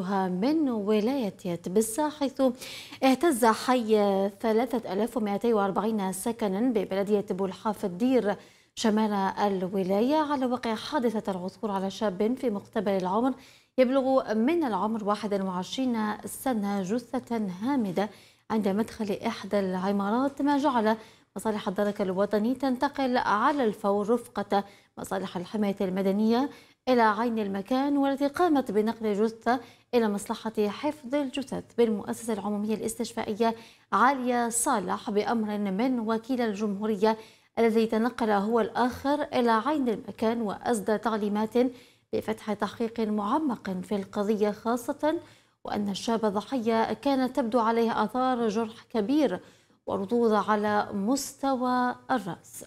من ولاية تبسة حيث اهتز حي 3240 سكنا ببلدية بولحاف الدير شمال الولاية على وقع حادثة العثور على شاب في مقتبل العمر يبلغ من العمر 21 سنة جثة هامدة عند مدخل إحدى العمارات ما جعل مصالح الدرك الوطني تنتقل على الفور رفقة مصالح الحماية المدنية إلى عين المكان والتي قامت بنقل جثة إلى مصلحة حفظ الجثث بالمؤسسة العمومية الاستشفائية عالية صالح بأمر من وكيل الجمهورية الذي تنقل هو الآخر إلى عين المكان وأسدى تعليمات بفتح تحقيق معمق في القضية خاصة وأن الشاب ضحية كانت تبدو عليه آثار جرح كبير وردود على مستوى الرأس